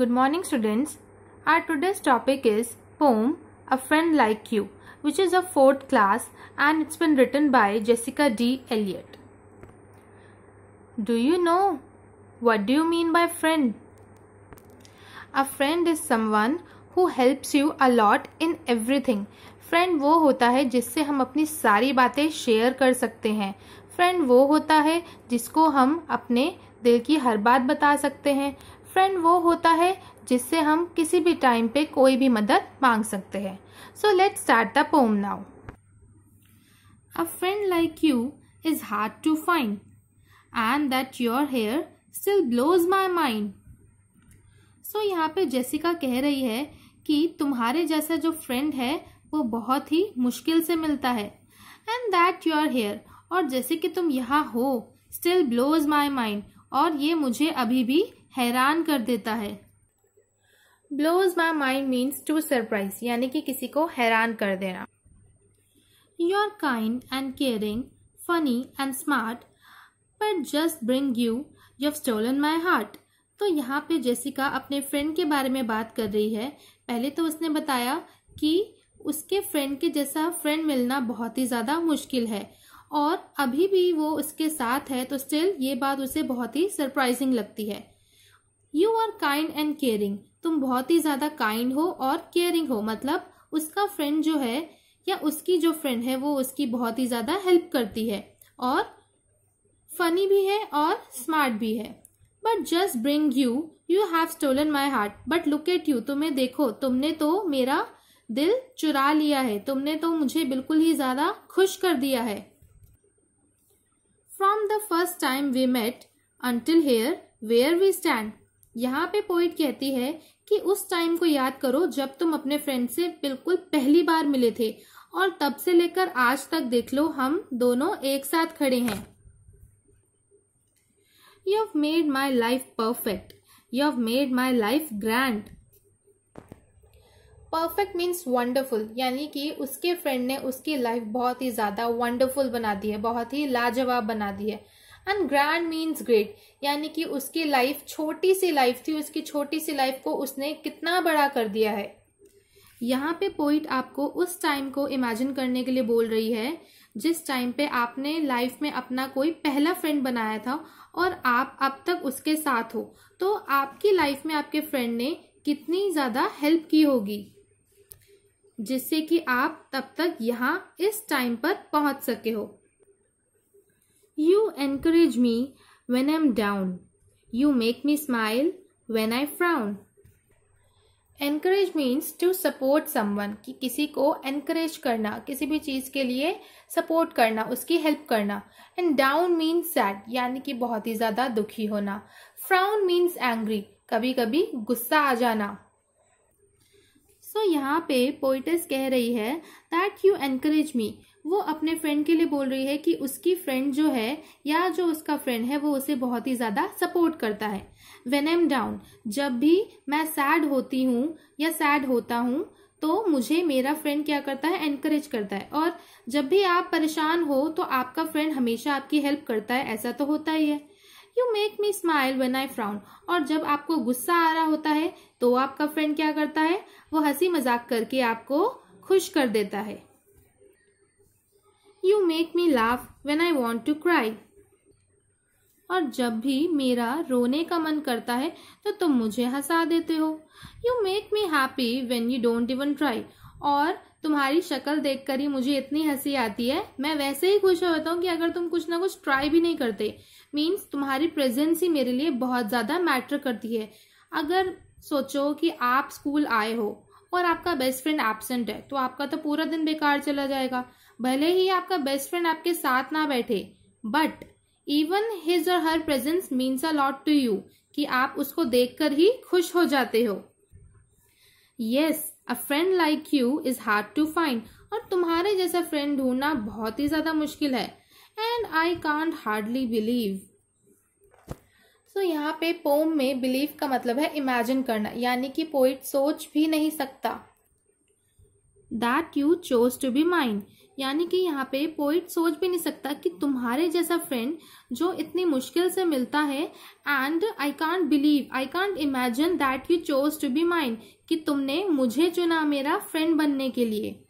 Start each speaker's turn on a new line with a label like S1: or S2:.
S1: Good morning students. Our today's topic is poem A Friend Like You which is a fourth class and it's been written by Jessica D. Elliott. Do you know? What do you mean by friend? A friend is someone who helps you a lot in everything. Friend वो होता है जिससे हम अपनी सारी बातें share कर सकते हैं फ्रेंड वो होता है जिसको हम अपने दिल की हर बात बता सकते हैं फ्रेंड वो होता है जिससे हम किसी भी टाइम पे कोई भी मदद मांग सकते हैं so let start the poem now a friend like you is hard to find and that your hair still blows my mind so यहाँ पे जेसिका कह रही है कि तुम्हारे जैसा जो फ्रेंड है वो बहुत ही मुश्किल से मिलता है एंड दैट योर हेयर और जैसे कि तुम यहाँ हो स्टिल ब्लोज माई माइंड और ये मुझे अभी भी हैरान कर देता है blows my mind means to surprise यानी कि किसी को हैरान कर देना you are kind and caring funny and smart but just bring you you stolen my heart तो यहाँ पे जेसिका अपने फ्रेंड के बारे में बात कर रही है पहले तो उसने बताया कि उसके फ्रेंड के जैसा फ्रेंड मिलना बहुत ही ज़्यादा मुश्किल है और अभी भी वो उसके साथ है तो स्टिल ये बात उसे बहुत ही सरप्राइजिंग लगती है you are kind and caring तुम बहुत ही ज्यादा काइंड हो और केयरिंग हो मतलब उसका फ्रेंड जो है या उसकी जो फ्रेंड है वो उसकी बहुत ही ज्यादा हेल्प करती है और फनी भी है और स्मार्ट भी है but just bring you you have stolen my heart but look at you तुम्हें देखो तुमने तो मेरा दिल चुरा लिया है तुमने तो मुझे बिल्कुल ही ज्यादा खुश कर दिया है from the first time we met until here where we stand यहाँ पे पोइट कहती है कि उस टाइम को याद करो जब तुम अपने फ्रेंड से बिल्कुल पहली बार मिले थे और तब से लेकर आज तक देख लो हम दोनों एक साथ खड़े हैं you have made my life perfect you have made my life grand perfect means wonderful यानी कि उसके फ्रेंड ने उसकी लाइफ बहुत ही ज़्यादा वंडरफुल बना दी है बहुत ही लाजवाब बना दी है एंड ग्रैंड मीन्स ग्रेट यानी कि उसकी लाइफ छोटी सी लाइफ थी उसकी छोटी सी लाइफ को उसने कितना बड़ा कर दिया है यहाँ पे पोइट आपको उस टाइम को इमेजिन करने के लिए बोल रही है जिस टाइम पे आपने लाइफ में अपना कोई पहला फ्रेंड बनाया था और आप अब तक उसके साथ हो तो आपकी लाइफ में आपके फ्रेंड ने कितनी ज़्यादा हेल्प की होगी जिससे कि आप तब तक यहाँ इस टाइम पर पहुंच सके हो You encourage me when I'm down you make me smile when I frown encourage means to support someone कि किसी को एनकरेज करना किसी भी चीज़ के लिए सपोर्ट करना उसकी हेल्प करना एंड डाउन मीन्स सैड यानी कि बहुत ही ज़्यादा दुखी होना फ्राउन मीन्स एंग्री कभी कभी गुस्सा आ जाना सो तो so, यहाँ पे पोइटस कह रही है दैट यू एनकरेज मी वो अपने फ्रेंड के लिए बोल रही है कि उसकी फ्रेंड जो है या जो उसका फ्रेंड है वो उसे बहुत ही ज़्यादा सपोर्ट करता है वेन एम डाउन जब भी मैं सैड होती हूँ या सैड होता हूँ तो मुझे मेरा फ्रेंड क्या करता है एनकरेज करता है और जब भी आप परेशान हो तो आपका फ्रेंड हमेशा आपकी हेल्प करता है ऐसा तो होता ही है you make me smile when I frown और जब आपको गुस्सा आ रहा होता है तो आपका फ्रेंड क्या करता है वो हंसी मजाक करके आपको खुश कर देता है you make me laugh when I want to cry और जब भी मेरा रोने का मन करता है तो तुम मुझे हंसा देते हो you make me happy when you don't even try और तुम्हारी शक्ल देखकर ही मुझे इतनी हंसी आती है मैं वैसे ही खुश होता हूँ कि अगर तुम कुछ ना कुछ ट्राई भी नहीं करते मीन्स तुम्हारी प्रेजेंस ही मेरे लिए बहुत ज़्यादा मैटर करती है अगर सोचो कि आप स्कूल आए हो और आपका बेस्ट फ्रेंड एबसेंट है तो आपका तो पूरा दिन बेकार चला जाएगा भले ही आपका बेस्ट फ्रेंड आपके साथ ना बैठे बट इवन हिज और her presence means a lot to you कि आप उसको देखकर ही खुश हो जाते हो yes yes, a friend like you is hard to find और तुम्हारे जैसा फ्रेंड ढूंढना बहुत ही ज़्यादा मुश्किल है and I can't hardly believe so यहाँ पे पोम में बिलीव का मतलब है इमेजिन करना यानी कि पोइट सोच भी नहीं सकता that you chose to be mind यानी कि यहाँ पे पोइट सोच भी नहीं सकता कि तुम्हारे जैसा फ्रेंड जो इतनी मुश्किल से मिलता है and I can't believe I can't imagine that you chose to be mind कि तुमने मुझे चुना मेरा फ्रेंड बनने के लिए